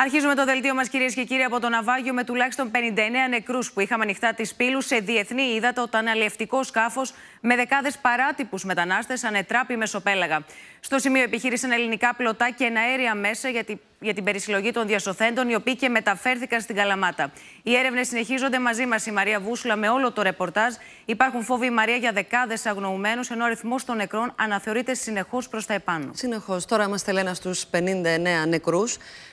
Αρχίζουμε το δελτίο μας, κυρίες και κύριοι, από το ναυάγιο με τουλάχιστον 59 νεκρούς που είχαμε ανοιχτά τη πύλους σε διεθνή ύδατα όταν αλλιευτικό σκάφος με δεκάδες παράτυπους μετανάστες ανετράπη μεσοπέλαγα. Στο σημείο επιχείρησαν ελληνικά πλωτά και εναέρια μέσα γιατί για την περισυλλογή των διασωθέντων, οι οποίοι και μεταφέρθηκαν στην Καλαμάτα. Οι έρευνες συνεχίζονται μαζί μας η Μαρία Βούσουλα με όλο το ρεπορτάζ. Υπάρχουν φόβοι η Μαρία για δεκάδες αγνοωμένου, ενώ ο αριθμό των νεκρών αναθεωρείται συνεχώς προς τα επάνω. Συνεχώς. Τώρα είμαστε, λένε, στους 59 νεκρού.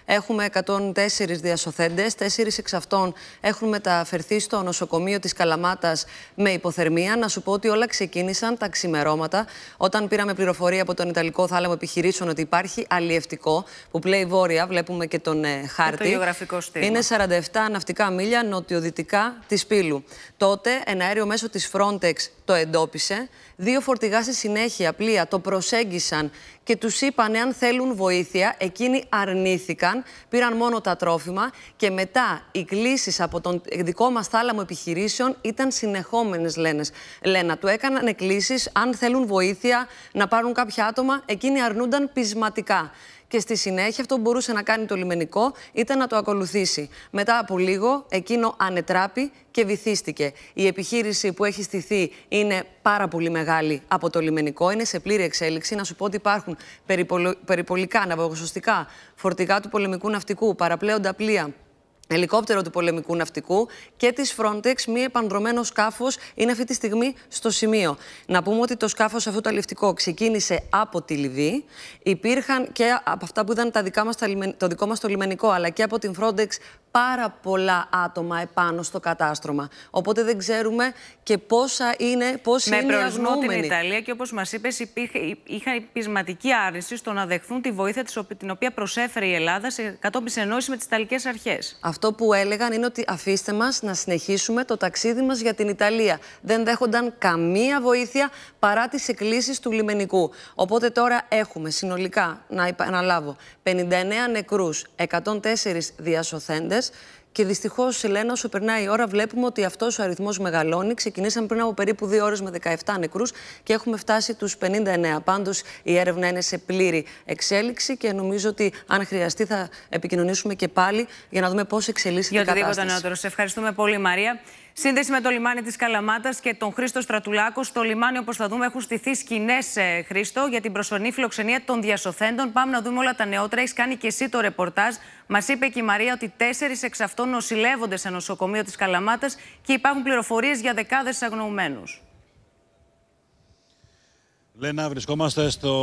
Έχουμε 104 διασωθέντες. Τέσσερις εξ αυτών έχουν μεταφερθεί στο νοσοκομείο της Καλαμάτας με υποθερμία. Να σου πω ότι όλα ξεκίνησαν τα ξημερώματα όταν πήραμε πληροφορία από τον Ιταλικό Θάλαμο Επιχειρήσεων ότι υπάρχει αλλιευτικό που πλέει βόρεια βλέπουμε και τον ε, χάρτη. το Είναι 47 ναυτικά μίλια νοτιοδυτικά της Πύλου. Τότε ένα αέριο μέσο της Frontex το εντόπισε. Δύο φορτηγά στη συνέχεια πλοία το προσέγγισαν και τους είπαν αν θέλουν βοήθεια. Εκείνοι αρνήθηκαν, πήραν μόνο τα τρόφιμα και μετά οι κλήσεις από τον δικό μας θάλαμο επιχειρήσεων ήταν συνεχόμενες, λένε. Λένα, του έκαναν κλήσει αν θέλουν βοήθεια να πάρουν κάποια άτομα. Εκείνοι αρνούνταν πεισματικά και στη συνέχεια αυτό που μπορούσε να κάνει το λιμενικό ήταν να το ακολουθήσει. Μετά από λίγο εκείνο ανετράπη και βυθίστηκε. Η επιχείρηση που έχει στηθεί είναι πάρα πολύ μεγάλη από το λιμενικό, είναι σε πλήρη εξέλιξη. Να σου πω ότι υπάρχουν περιπολικά, ναυαγωσοστικά φορτηγά του πολεμικού ναυτικού, παραπλέοντα πλοία, ελικόπτερο του πολεμικού ναυτικού και της Frontex, μη επανδρομένος σκάφος, είναι αυτή τη στιγμή στο σημείο. Να πούμε ότι το σκάφος αυτό το αληφτικό ξεκίνησε από τη Λιβύη. Υπήρχαν και από αυτά που ήταν τα δικά μας, το δικό μας το λιμενικό, αλλά και από την Frontex πάρα πολλά άτομα επάνω στο κατάστρωμα. Οπότε δεν ξέρουμε και πόσα είναι, πόσοι Με είναι οι αγνοούμενοι. Με την Ιταλία και όπως μας είπες είχαν πεισματική άρνηση στο να δεχθούν τη βοήθεια την οποία προσέφερε η Ελλάδα σε κατόπιν ενόηση με τις Ιταλικές αρχές αυτό που έλεγαν είναι ότι αφήστε μας να συνεχίσουμε το ταξίδι μας για την Ιταλία. Δεν δέχονταν καμία βοήθεια παρά τις εκκλήσεις του λιμενικού. Οπότε τώρα έχουμε συνολικά, να επαναλάβω, 59 νεκρού, 104 διασωθέντες και δυστυχώς, Ελένα, όσο περνάει η ώρα, βλέπουμε ότι αυτός ο αριθμός μεγαλώνει. Ξεκινήσαμε πριν από περίπου δύο ώρες με 17 νεκρούς και έχουμε φτάσει τους 59. Πάντως, η έρευνα είναι σε πλήρη εξέλιξη και νομίζω ότι αν χρειαστεί θα επικοινωνήσουμε και πάλι για να δούμε πώς εξελίσσεται η κατάσταση. Για οτιδήποτε νεότερο. Σε ευχαριστούμε πολύ, Μαρία. Σύνδεση με το λιμάνι της Καλαμάτας και τον Χρήστο Στρατουλάκο. Στο λιμάνι, όπως θα δούμε, έχουν στηθεί σκηνές, ε, Χρήστο, για την προσωρινή φιλοξενία των διασωθέντων. Πάμε να δούμε όλα τα νεότερα. Έχεις κάνει και εσύ το ρεπορτάζ. Μας είπε και η Μαρία ότι τέσσερις εξ αυτών νοσηλεύονται σε νοσοκομείο της Καλαμάτας και υπάρχουν πληροφορίες για δεκάδες αγνοωμένου. Λένα, βρισκόμαστε στο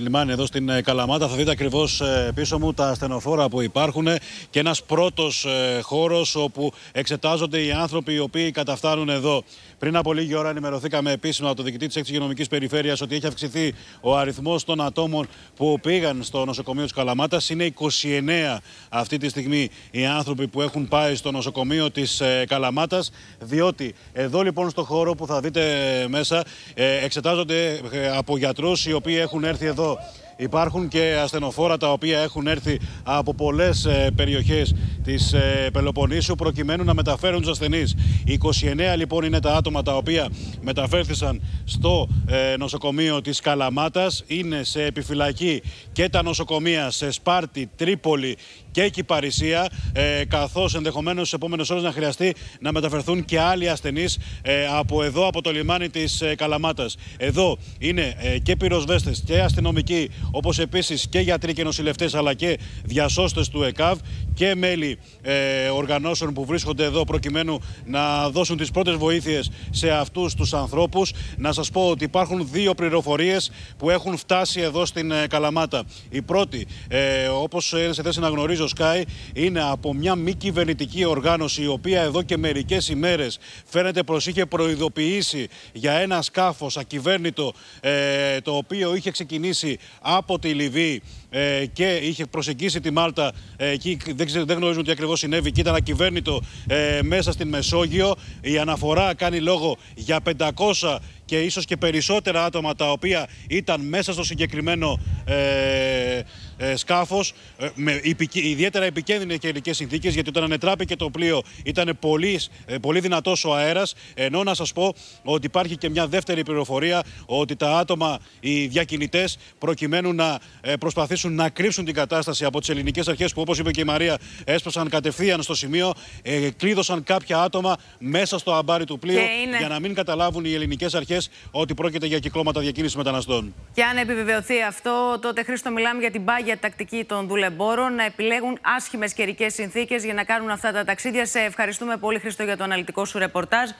λιμάνι εδώ στην ε, Καλαμάτα. Θα δείτε ακριβώς ε, πίσω μου τα ασθενοφόρα που υπάρχουν και ένας πρώτος ε, χώρος όπου εξετάζονται οι άνθρωποι οι οποίοι καταφτάνουν εδώ. Πριν από λίγη ώρα, ενημερωθήκαμε επίσημα από το διοικητή της 6 Περιφέρειας ότι έχει αυξηθεί ο αριθμός των ατόμων που πήγαν στο νοσοκομείο της Καλαμάτας. Είναι 29 αυτή τη στιγμή οι άνθρωποι που έχουν πάει στο νοσοκομείο της Καλαμάτας. Διότι εδώ λοιπόν στο χώρο που θα δείτε μέσα εξετάζονται ε, από γιατρούς οι οποίοι έχουν έρθει εδώ. Υπάρχουν και ασθενοφόρα τα οποία έχουν έρθει από πολλές ε, περιοχές της ε, Πελοποννήσου προκειμένου να μεταφέρουν τους ασθενείς. 29 λοιπόν είναι τα άτομα τα οποία μεταφέρθησαν στο νοσοκομείο της Καλαμάτας. Είναι σε επιφυλακή και τα νοσοκομεία σε Σπάρτη, Τρίπολη και η Κυπαρισία, ε, καθώς ενδεχομένως στις επόμενες ώρες να χρειαστεί να μεταφερθούν και άλλοι ασθενείς ε, από εδώ, από το λιμάνι της ε, Καλαμάτας. Εδώ είναι ε, και πυροσβέστες και αστυνομικοί, όπως επίσης και γιατροί και νοσηλευτές, αλλά και διασώστες του ΕΚΑΒ και μέλη ε, οργανώσεων που βρίσκονται εδώ προκειμένου να δώσουν τις πρώτες βοήθειες σε αυτούς τους ανθρώπους. Να σας πω ότι υπάρχουν δύο πληροφορίες που έχουν φτάσει εδώ στην ε, Καλαμάτα. Η πρώτη, ε, όπως είναι σε θέση να γνωρίζω Sky, είναι από μια μη κυβερνητική οργάνωση η οποία εδώ και μερικές ημέρες φαίνεται πως είχε προειδοποιήσει για ένα σκάφος ακυβέρνητο ε, το οποίο είχε ξεκινήσει από τη Λιβύη ε, και είχε προσεγγίσει τη Μάλτα ε, εκεί δεν δεν, δεν γνωρίζουμε τι ακριβώς συνέβη και ήταν ακυβέρνητο ε, μέσα στην Μεσόγειο. Η αναφορά κάνει λόγο για 500 και ίσως και περισσότερα άτομα τα οποία ήταν μέσα στο συγκεκριμένο ε, ε, σκάφος. Ε, με ιδιαίτερα επικίνδυνες καιρικέ συνθήκες, γιατί όταν ανετράπηκε το πλοίο ήταν πολύ, ε, πολύ δυνατός ο αέρας. Ενώ να σας πω ότι υπάρχει και μια δεύτερη πληροφορία ότι τα άτομα, οι διακινητές, προκειμένου να ε, προσπαθήσουν να κρύψουν την κατάσταση από τις ελληνικές αρχές που, όπως είπε και η Μαρία, έσπασαν κατευθείαν στο σημείο, ε, κλείδωσαν κάποια άτομα μέσα στο αμπάρι του πλοίου για να μην καταλάβουν οι ελληνικές αρχές ότι πρόκειται για κυκλώματα διακίνησης μεταναστών. Και αν επιβεβαιωθεί αυτό, τότε Χρήστο, μιλάμε για την πάγια τακτική των δουλεμπόρων να επιλέγουν άσχημες καιρικές συνθήκες για να κάνουν αυτά τα ταξίδια. Σε ευχαριστούμε πολύ, Χριστό, για το αναλυτικό σου ρεπορτάζ.